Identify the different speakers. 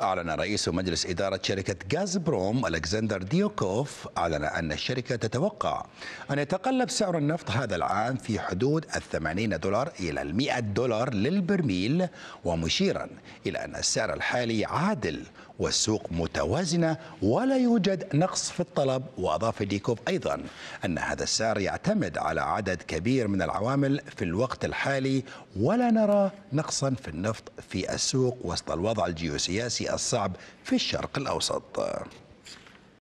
Speaker 1: أعلن رئيس مجلس إدارة شركة غاز بروم ألكسندر ديوكوف أعلن أن الشركة تتوقع أن يتقلب سعر النفط هذا العام في حدود الثمانين دولار إلى المئة دولار للبرميل ومشيرا إلى أن السعر الحالي عادل والسوق متوازنة ولا يوجد نقص في الطلب وأضاف ديكوف أيضا أن هذا السعر يعتمد على عدد كبير من العوامل في الوقت الحالي ولا نرى نقصا في النفط في السوق وسط الوضع الجيوسياسي الصعب في الشرق الأوسط